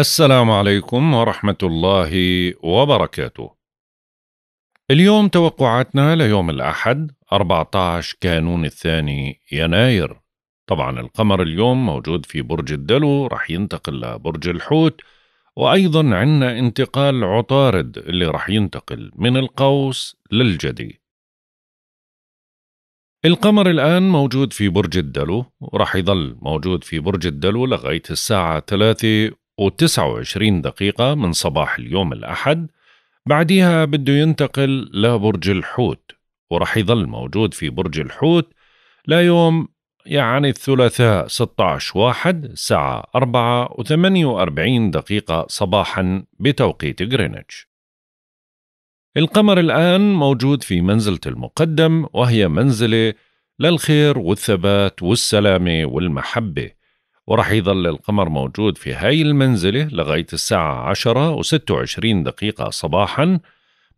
السلام عليكم ورحمة الله وبركاته. اليوم توقعاتنا ليوم الأحد 14 كانون الثاني يناير. طبعا القمر اليوم موجود في برج الدلو رح ينتقل لبرج الحوت وأيضا عندنا انتقال عطارد اللي رح ينتقل من القوس للجدي. القمر الآن موجود في برج الدلو وراح يظل موجود في برج الدلو لغاية الساعة 3 و29 دقيقة من صباح اليوم الأحد بعديها بده ينتقل لبرج الحوت ورح يظل موجود في برج الحوت ليوم يعني الثلاثاء 16 واحد الساعة أربعة وثمانية وأربعين دقيقة صباحا بتوقيت غرينتش القمر الآن موجود في منزلة المقدم وهي منزلة للخير والثبات والسلامة والمحبة وراح يظل القمر موجود في هاي المنزلة لغاية الساعة عشرة وستة وعشرين دقيقة صباحا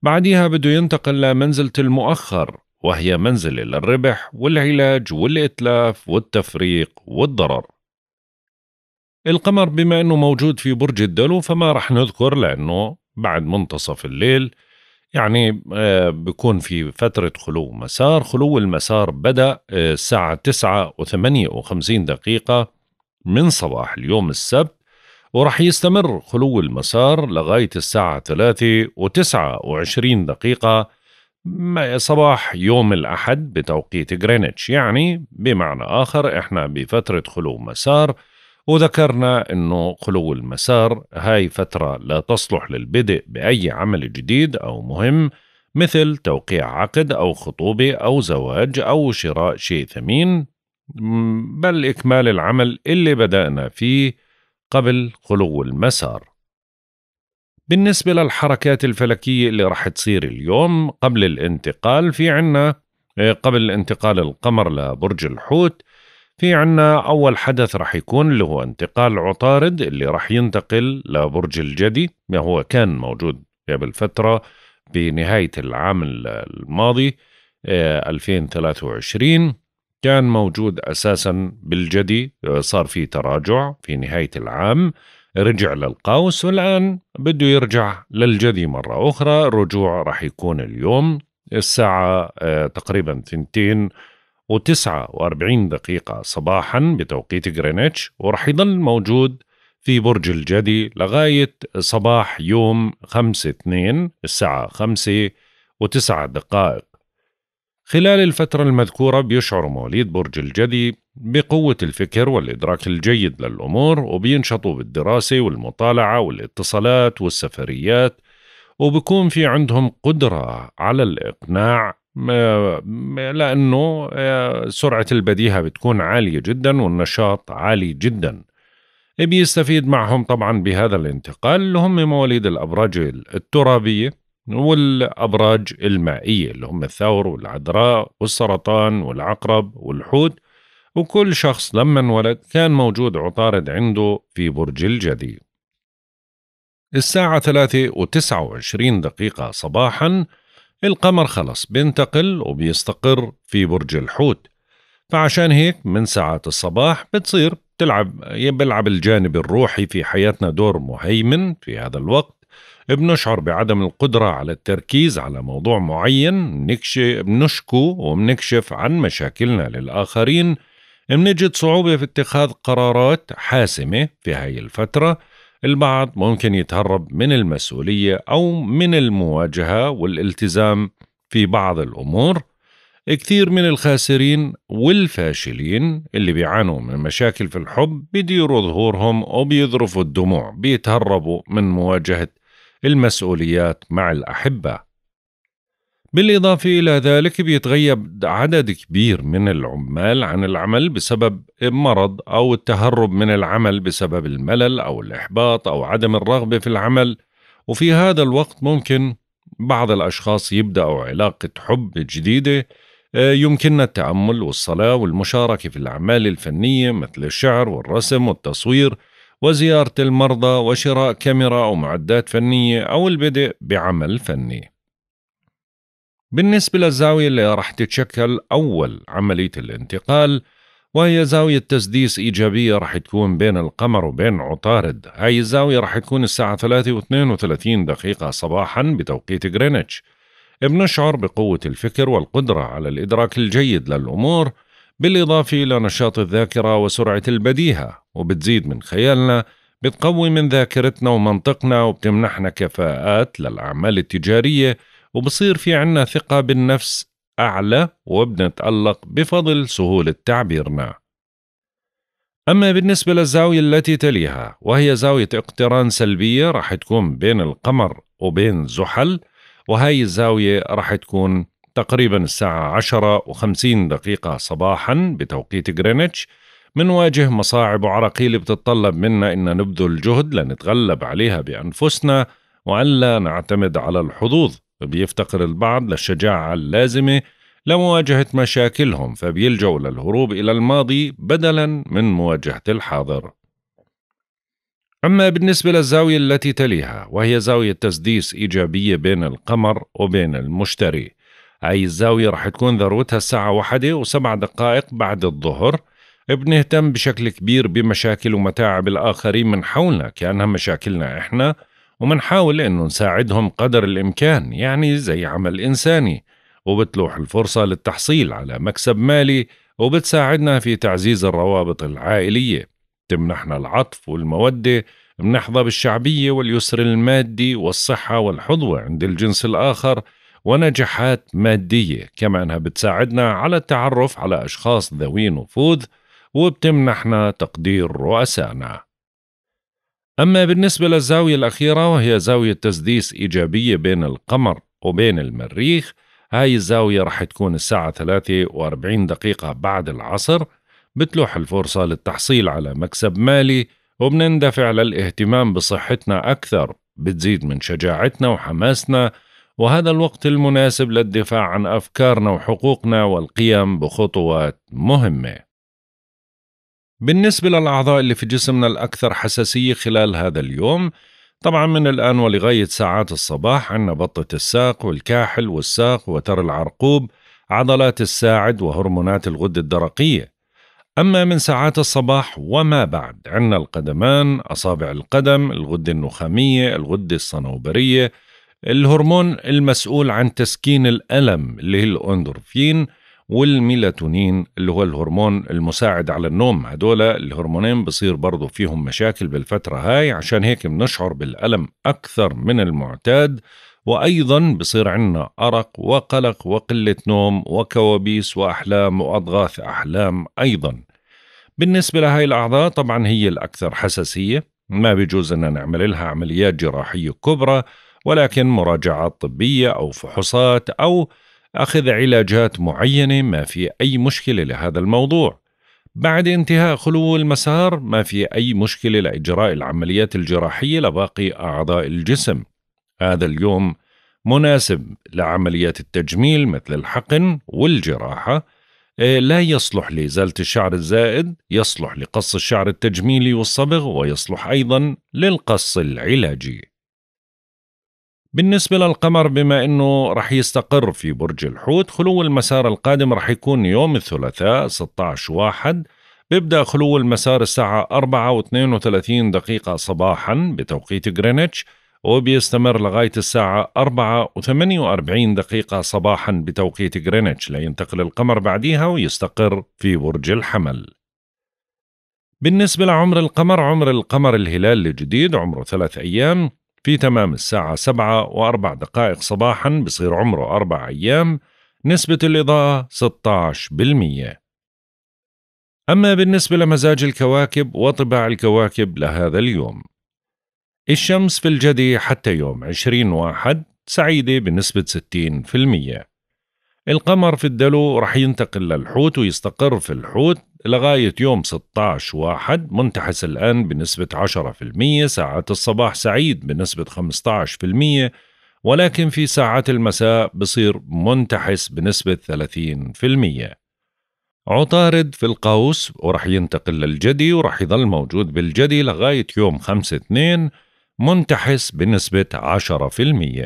بعدها بده ينتقل لمنزلة المؤخر وهي منزلة للربح والعلاج والإتلاف والتفريق والضرر القمر بما أنه موجود في برج الدلو فما رح نذكر لأنه بعد منتصف الليل يعني آه، بكون في فترة خلو مسار خلو المسار بدأ آه، الساعة تسعة وثمانية وخمسين دقيقة من صباح اليوم السبت ورح يستمر خلو المسار لغاية الساعة ثلاثة وتسعة وعشرين دقيقة صباح يوم الأحد بتوقيت غرينتش يعني بمعنى آخر إحنا بفترة خلو مسار وذكرنا أنه خلو المسار هاي فترة لا تصلح للبدء بأي عمل جديد أو مهم مثل توقيع عقد أو خطوبة أو زواج أو شراء شيء ثمين بل إكمال العمل اللي بدأنا فيه قبل خلو المسار بالنسبة للحركات الفلكية اللي رح تصير اليوم قبل الانتقال في عنا آه، قبل انتقال القمر لبرج الحوت في عنا أول حدث رح يكون اللي هو انتقال عطارد اللي رح ينتقل لبرج الجدي ما هو كان موجود قبل فترة بنهاية العام الماضي 2023 آه، كان موجود أساسا بالجدي صار في تراجع في نهاية العام رجع للقوس والآن بده يرجع للجدي مرة أخرى الرجوع راح يكون اليوم الساعة آه، تقريبا ثنتين و وأربعين دقيقة صباحا بتوقيت غرينتش ورح يضل موجود في برج الجدي لغاية صباح يوم خمسة اثنين الساعة خمسة وتسعة دقائق خلال الفترة المذكورة بيشعر مواليد برج الجدي بقوة الفكر والإدراك الجيد للأمور وبينشطوا بالدراسة والمطالعة والاتصالات والسفريات وبكون في عندهم قدرة على الإقناع لأنه آه، سرعة البديهة بتكون عالية جدا والنشاط عالي جدا بيستفيد معهم طبعا بهذا الانتقال اللي هم مواليد الأبراج الترابية والأبراج المائية اللي هم الثور والعذراء والسرطان والعقرب والحوت وكل شخص لما انولد كان موجود عطارد عنده في برج الجدي الساعة ثلاثة وتسعة وعشرين دقيقة صباحا القمر خلص بينتقل وبيستقر في برج الحوت فعشان هيك من ساعات الصباح بتصير بتلعب بيلعب الجانب الروحي في حياتنا دور مهيمن في هذا الوقت بنشعر بعدم القدرة على التركيز على موضوع معين بنشكو وبنكشف عن مشاكلنا للآخرين بنجد صعوبة في اتخاذ قرارات حاسمة في هاي الفترة البعض ممكن يتهرب من المسؤولية أو من المواجهة والالتزام في بعض الأمور كثير من الخاسرين والفاشلين اللي بيعانوا من مشاكل في الحب بيديروا ظهورهم وبيذرفوا الدموع بيتهربوا من مواجهة المسؤوليات مع الأحبة بالإضافة إلى ذلك بيتغيب عدد كبير من العمال عن العمل بسبب مرض أو التهرب من العمل بسبب الملل أو الإحباط أو عدم الرغبة في العمل وفي هذا الوقت ممكن بعض الأشخاص يبدأوا علاقة حب جديدة آه، يمكننا التأمل والصلاة والمشاركة في الأعمال الفنية مثل الشعر والرسم والتصوير وزيارة المرضى وشراء كاميرا أو معدات فنية أو البدء بعمل فني. بالنسبة للزاوية اللي راح تتشكل أول عملية الانتقال وهي زاوية تسديس إيجابية راح تكون بين القمر وبين عطارد هاي الزاوية راح تكون الساعة 3 و32 دقيقة صباحا بتوقيت غرينتش بنشعر بقوة الفكر والقدرة على الإدراك الجيد للأمور بالإضافة إلى نشاط الذاكرة وسرعة البديهة وبتزيد من خيالنا بتقوي من ذاكرتنا ومنطقنا وبتمنحنا كفاءات للأعمال التجارية وبصير في عنا ثقة بالنفس أعلى وبنتألق بفضل سهولة تعبيرنا أما بالنسبة للزاوية التي تليها وهي زاوية اقتران سلبية راح تكون بين القمر وبين زحل وهي الزاوية راح تكون تقريبا الساعة 10 و50 دقيقة صباحا بتوقيت غرينتش منواجه مصاعب وعراقيل بتتطلب منا إن نبذل جهد لنتغلب عليها بأنفسنا وألا نعتمد على الحظوظ بيفتقر البعض للشجاعة اللازمة لمواجهة مشاكلهم فبيلجوا للهروب إلى الماضي بدلا من مواجهة الحاضر أما بالنسبة للزاوية التي تليها وهي زاوية تسديس إيجابية بين القمر وبين المشتري هاي الزاوية رح تكون ذروتها الساعة واحدة وسبع دقائق بعد الظهر بنهتم بشكل كبير بمشاكل ومتاعب الآخرين من حولنا كأنها مشاكلنا إحنا ومنحاول إنه نساعدهم قدر الإمكان يعني زي عمل إنساني وبتلوح الفرصة للتحصيل على مكسب مالي وبتساعدنا في تعزيز الروابط العائلية تمنحنا العطف والمودة بنحظى بالشعبية واليسر المادي والصحة والحظوة عند الجنس الآخر ونجاحات مادية كما أنها بتساعدنا على التعرف على أشخاص ذوي نفوذ وبتمنحنا تقدير رؤسائنا أما بالنسبة للزاوية الأخيرة وهي زاوية تسديس إيجابية بين القمر وبين المريخ هاي الزاوية رح تكون الساعة 43 دقيقة بعد العصر بتلوح الفرصة للتحصيل على مكسب مالي وبنندفع للاهتمام بصحتنا أكثر بتزيد من شجاعتنا وحماسنا وهذا الوقت المناسب للدفاع عن أفكارنا وحقوقنا والقيام بخطوات مهمة. بالنسبة للأعضاء اللي في جسمنا الأكثر حساسية خلال هذا اليوم، طبعا من الآن ولغاية ساعات الصباح عندنا بطة الساق والكاحل والساق وتر العرقوب، عضلات الساعد وهرمونات الغدة الدرقية. أما من ساعات الصباح وما بعد عندنا القدمان، أصابع القدم، الغدة النخامية، الغدة الصنوبرية، الهرمون المسؤول عن تسكين الألم اللي هي الأندورفين والميلاتونين اللي هو الهرمون المساعد على النوم هدول الهرمونين بصير برضو فيهم مشاكل بالفترة هاي عشان هيك بنشعر بالألم أكثر من المعتاد وأيضا بصير عندنا أرق وقلق وقلة نوم وكوابيس وأحلام وأضغاث أحلام أيضا بالنسبة لهاي الأعضاء طبعا هي الأكثر حساسية ما بيجوز أن نعمل لها عمليات جراحية كبرى ولكن مراجعات طبية أو فحوصات أو أخذ علاجات معينة ما في أي مشكلة لهذا الموضوع بعد انتهاء خلو المسار ما في أي مشكلة لإجراء العمليات الجراحية لباقي أعضاء الجسم هذا اليوم مناسب لعمليات التجميل مثل الحقن والجراحة آه، لا يصلح لإزالة الشعر الزائد يصلح لقص الشعر التجميلي والصبغ ويصلح أيضا للقص العلاجي بالنسبة للقمر بما أنه رح يستقر في برج الحوت خلو المسار القادم رح يكون يوم الثلاثاء 16 واحد بيبدأ خلو المسار الساعة 4 و32 دقيقة صباحا بتوقيت غرينتش وبيستمر لغاية الساعة 4 و48 دقيقة صباحا بتوقيت غرينتش لينتقل القمر بعديها ويستقر في برج الحمل بالنسبة لعمر القمر عمر القمر الهلال الجديد عمره ثلاث أيام في تمام الساعة سبعة وأربع دقائق صباحا بصير عمره أربع أيام نسبة الإضاءة 16% أما بالنسبة لمزاج الكواكب وطباع الكواكب لهذا اليوم الشمس في الجدي حتى يوم 20 واحد سعيدة بنسبة 60% القمر في الدلو رح ينتقل للحوت ويستقر في الحوت لغاية يوم 16 واحد منتحس الآن بنسبة 10% ساعات الصباح سعيد بنسبة 15% ولكن في ساعات المساء بصير منتحس بنسبة 30% عطارد في القوس ورح ينتقل للجدي ورح يظل موجود بالجدي لغاية يوم 5 2 منتحس بنسبة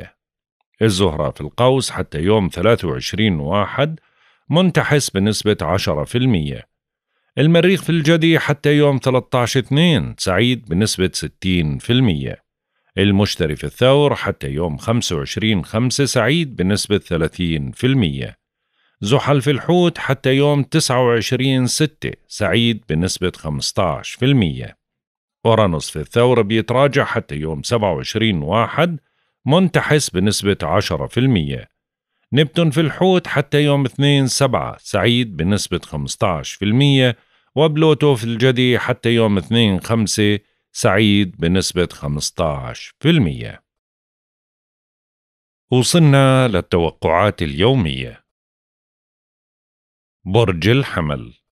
10% الزهرة في القوس حتى يوم 23 واحد منتحس بنسبة 10% المريخ في الجدي حتى يوم 13 2 سعيد بنسبة 60% المشتري في الثور حتى يوم 25 5 سعيد بنسبة 30% زحل في الحوت حتى يوم 29 6 سعيد بنسبة 15% أورانوس في الثور بيتراجع حتى يوم 27 واحد منتحس بنسبة 10% نبتون في الحوت حتى يوم 2 7 سعيد بنسبة 15% وبلوتو في الجدي حتى يوم 2 5 سعيد بنسبة 15% وصلنا للتوقعات اليومية برج الحمل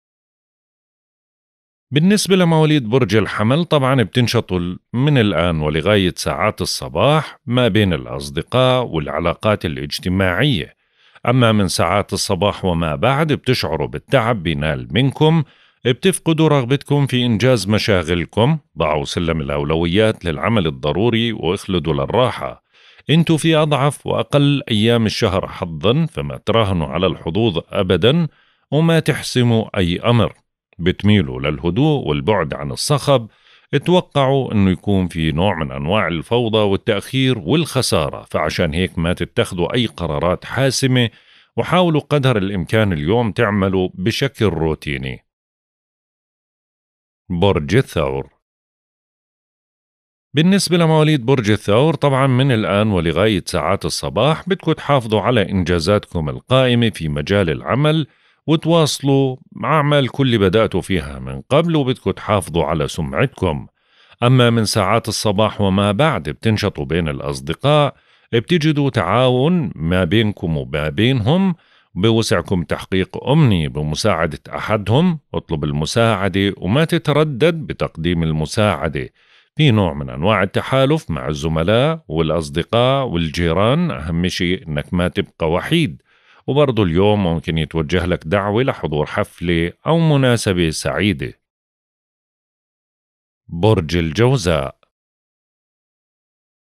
بالنسبة لمواليد برج الحمل طبعا بتنشطوا من الآن ولغاية ساعات الصباح ما بين الأصدقاء والعلاقات الاجتماعية أما من ساعات الصباح وما بعد بتشعروا بالتعب بينال منكم بتفقدوا رغبتكم في إنجاز مشاغلكم ضعوا سلم الأولويات للعمل الضروري واخلدوا للراحة انتوا في أضعف وأقل أيام الشهر حظا فما تراهنوا على الحظوظ أبدا وما تحسموا أي أمر بتميلوا للهدوء والبعد عن الصخب اتوقعوا انه يكون في نوع من انواع الفوضى والتاخير والخساره فعشان هيك ما تتخذوا اي قرارات حاسمه وحاولوا قدر الامكان اليوم تعملوا بشكل روتيني برج الثور بالنسبة لمواليد برج الثور طبعا من الآن ولغاية ساعات الصباح بدكم تحافظوا على إنجازاتكم القائمة في مجال العمل وتواصلوا أعمال كل بدأتوا فيها من قبل وبدكم تحافظوا على سمعتكم أما من ساعات الصباح وما بعد بتنشطوا بين الأصدقاء بتجدوا تعاون ما بينكم وما بينهم بوسعكم تحقيق أمني بمساعدة أحدهم اطلب المساعدة وما تتردد بتقديم المساعدة في نوع من أنواع التحالف مع الزملاء والأصدقاء والجيران أهم شيء أنك ما تبقى وحيد وبرضه اليوم ممكن يتوجه لك دعوة لحضور حفلة أو مناسبة سعيدة برج الجوزاء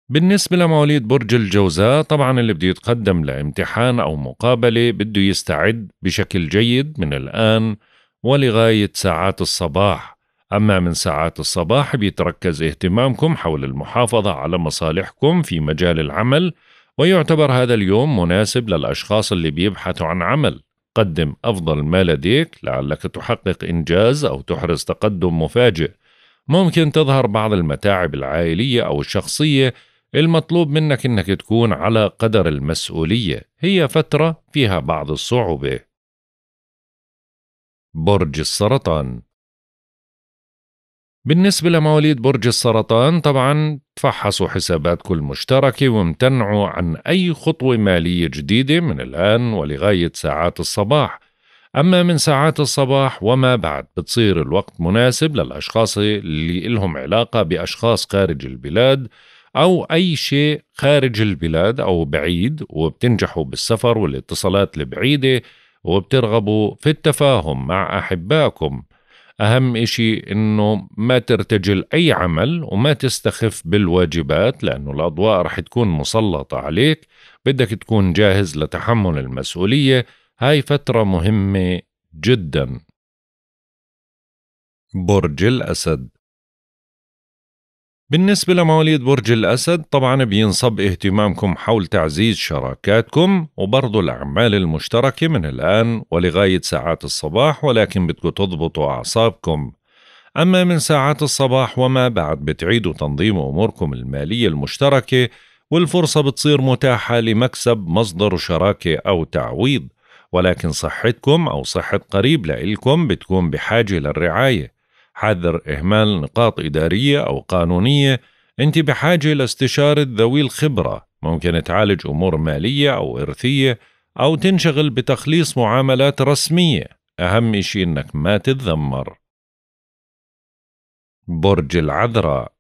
بالنسبة لمواليد برج الجوزاء طبعا اللي بده يتقدم لامتحان أو مقابلة بده يستعد بشكل جيد من الآن ولغاية ساعات الصباح أما من ساعات الصباح بيتركز اهتمامكم حول المحافظة على مصالحكم في مجال العمل ويعتبر هذا اليوم مناسب للأشخاص اللي بيبحثوا عن عمل قدم أفضل ما لديك لعلك تحقق إنجاز أو تحرز تقدم مفاجئ ممكن تظهر بعض المتاعب العائلية أو الشخصية المطلوب منك أنك تكون على قدر المسؤولية هي فترة فيها بعض الصعوبة برج السرطان بالنسبة لمواليد برج السرطان طبعا تفحصوا حساباتكم المشتركة وامتنعوا عن أي خطوة مالية جديدة من الآن ولغاية ساعات الصباح أما من ساعات الصباح وما بعد بتصير الوقت مناسب للأشخاص اللي لهم علاقة بأشخاص خارج البلاد أو أي شيء خارج البلاد أو بعيد وبتنجحوا بالسفر والاتصالات البعيدة وبترغبوا في التفاهم مع أحبائكم أهم إشي إنه ما ترتجل أي عمل وما تستخف بالواجبات لأنه الأضواء رح تكون مسلطة عليك بدك تكون جاهز لتحمل المسؤولية هاي فترة مهمة جدا برج الأسد بالنسبة لمواليد برج الأسد طبعا بينصب اهتمامكم حول تعزيز شراكاتكم وبرضو الأعمال المشتركة من الآن ولغاية ساعات الصباح ولكن بدكم تضبطوا أعصابكم أما من ساعات الصباح وما بعد بتعيدوا تنظيم أموركم المالية المشتركة والفرصة بتصير متاحة لمكسب مصدر شراكة أو تعويض ولكن صحتكم أو صحة قريب لإلكم بتكون بحاجة للرعاية حذر إهمال نقاط إدارية أو قانونية أنت بحاجة لاستشارة ذوي الخبرة ممكن تعالج أمور مالية أو إرثية أو تنشغل بتخليص معاملات رسمية أهم شيء إنك ما تتذمر برج العذراء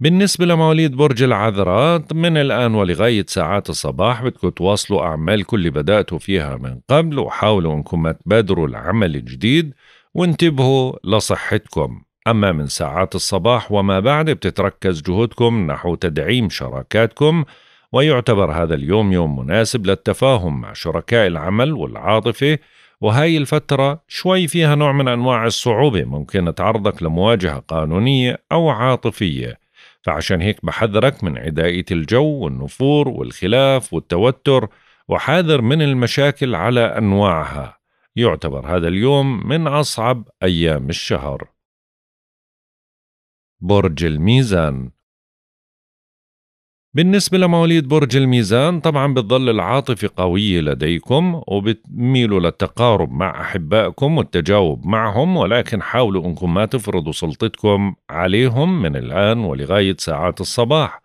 بالنسبة لمواليد برج العذراء من الآن ولغاية ساعات الصباح بدكم تواصلوا أعمالكم اللي بدأتوا فيها من قبل وحاولوا أنكم تبادروا العمل الجديد وانتبهوا لصحتكم أما من ساعات الصباح وما بعد بتتركز جهودكم نحو تدعيم شراكاتكم ويعتبر هذا اليوم يوم مناسب للتفاهم مع شركاء العمل والعاطفة وهاي الفترة شوي فيها نوع من أنواع الصعوبة ممكن تعرضك لمواجهة قانونية أو عاطفية فعشان هيك بحذرك من عدائية الجو والنفور والخلاف والتوتر وحاذر من المشاكل على أنواعها يعتبر هذا اليوم من أصعب أيام الشهر. برج الميزان بالنسبة لمواليد برج الميزان طبعا بتظل العاطفة قوية لديكم وبتميلوا للتقارب مع أحبائكم والتجاوب معهم ولكن حاولوا أنكم ما تفرضوا سلطتكم عليهم من الآن ولغاية ساعات الصباح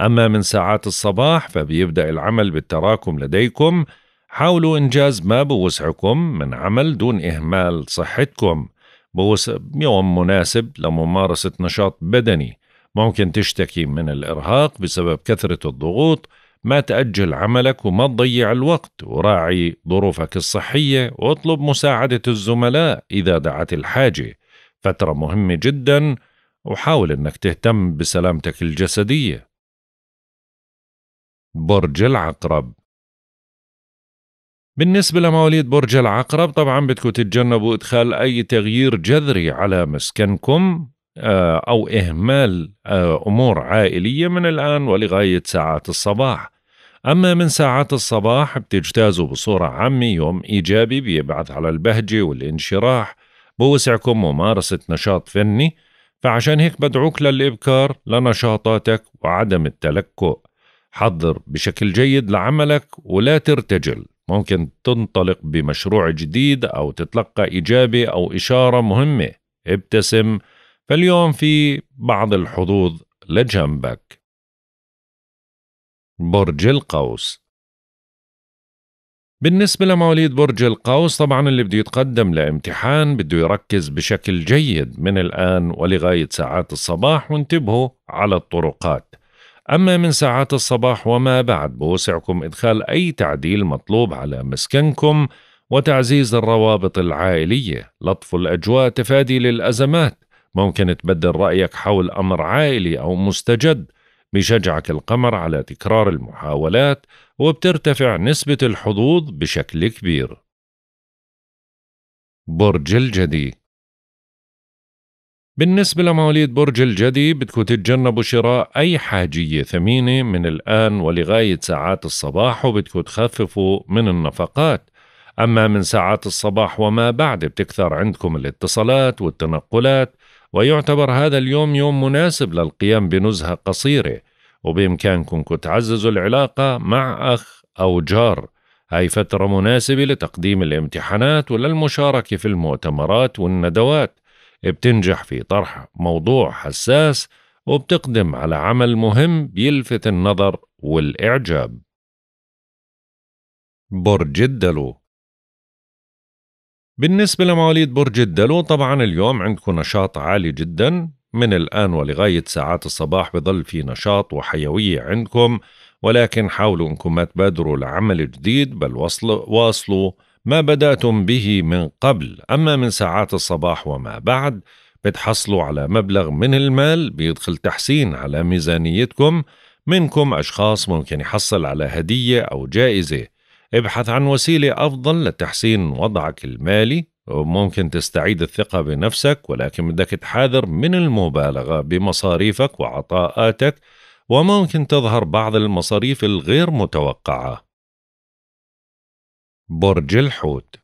أما من ساعات الصباح فبيبدأ العمل بالتراكم لديكم حاولوا إنجاز ما بوسعكم من عمل دون إهمال صحتكم بوسع يوم مناسب لممارسة نشاط بدني ممكن تشتكي من الإرهاق بسبب كثرة الضغوط ما تأجل عملك وما تضيع الوقت وراعي ظروفك الصحية واطلب مساعدة الزملاء إذا دعت الحاجة فترة مهمة جدا وحاول أنك تهتم بسلامتك الجسدية برج العقرب بالنسبة لمواليد برج العقرب طبعا بدكم تتجنبوا إدخال أي تغيير جذري على مسكنكم آه، أو إهمال آه، أمور عائلية من الآن ولغاية ساعات الصباح أما من ساعات الصباح بتجتازوا بصورة عامة يوم إيجابي بيبعث على البهجة والانشراح بوسعكم ممارسة نشاط فني فعشان هيك بدعوك للإبكار لنشاطاتك وعدم التلكؤ حضر بشكل جيد لعملك ولا ترتجل ممكن تنطلق بمشروع جديد أو تتلقى إجابة أو إشارة مهمة ابتسم فاليوم في بعض الحظوظ لجنبك برج القوس بالنسبة لمواليد برج القوس طبعا اللي بده يتقدم لامتحان بده يركز بشكل جيد من الآن ولغاية ساعات الصباح وانتبهوا على الطرقات أما من ساعات الصباح وما بعد بوسعكم إدخال أي تعديل مطلوب على مسكنكم وتعزيز الروابط العائلية لطف الأجواء تفادي للأزمات ممكن تبدل رأيك حول أمر عائلي أو مستجد بشجعك القمر على تكرار المحاولات وبترتفع نسبة الحظوظ بشكل كبير برج الجدي بالنسبة لمواليد برج الجدي بدكم تتجنبوا شراء أي حاجية ثمينة من الآن ولغاية ساعات الصباح وبدكم تخففوا من النفقات أما من ساعات الصباح وما بعد بتكثر عندكم الاتصالات والتنقلات ويعتبر هذا اليوم يوم مناسب للقيام بنزهة قصيرة وبإمكانكم تعززوا العلاقة مع أخ أو جار هاي فترة مناسبة لتقديم الامتحانات وللمشاركة في المؤتمرات والندوات بتنجح في طرح موضوع حساس وبتقدم على عمل مهم بيلفت النظر والإعجاب برج الدلو بالنسبة لمواليد برج الدلو طبعا اليوم عندكم نشاط عالي جدا من الآن ولغاية ساعات الصباح بظل في نشاط وحيوية عندكم ولكن حاولوا أنكم ما تبادروا لعمل جديد بل وصلوا, واصلوا ما بداتم به من قبل أما من ساعات الصباح وما بعد بتحصلوا على مبلغ من المال بيدخل تحسين على ميزانيتكم منكم أشخاص ممكن يحصل على هدية أو جائزة ابحث عن وسيلة أفضل لتحسين وضعك المالي وممكن تستعيد الثقة بنفسك ولكن بدك تحاذر من المبالغة بمصاريفك وعطاءاتك وممكن تظهر بعض المصاريف الغير متوقعة برج الحوت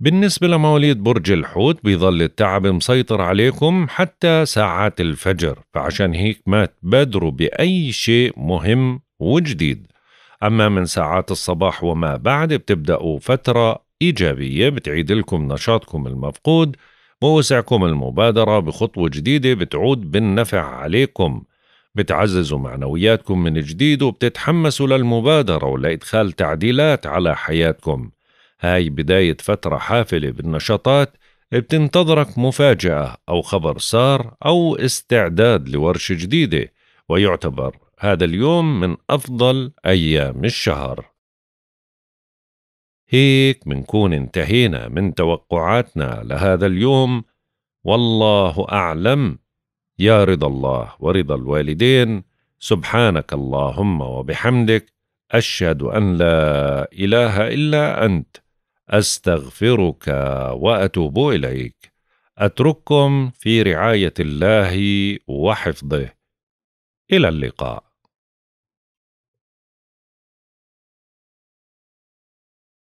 بالنسبة لمواليد برج الحوت بيظل التعب مسيطر عليكم حتى ساعات الفجر فعشان هيك ما تبادروا بأي شيء مهم وجديد أما من ساعات الصباح وما بعد بتبدأوا فترة إيجابية بتعيد لكم نشاطكم المفقود ووسعكم المبادرة بخطوة جديدة بتعود بالنفع عليكم بتعززوا معنوياتكم من جديد وبتتحمسوا للمبادرة ولإدخال تعديلات على حياتكم هاي بداية فترة حافلة بالنشاطات بتنتظرك مفاجأة أو خبر سار أو استعداد لورشة جديدة ويعتبر هذا اليوم من أفضل أيام الشهر هيك منكون انتهينا من توقعاتنا لهذا اليوم والله أعلم يا رضا الله ورضا الوالدين سبحانك اللهم وبحمدك اشهد ان لا اله الا انت استغفرك واتوب اليك اترككم في رعايه الله وحفظه الى اللقاء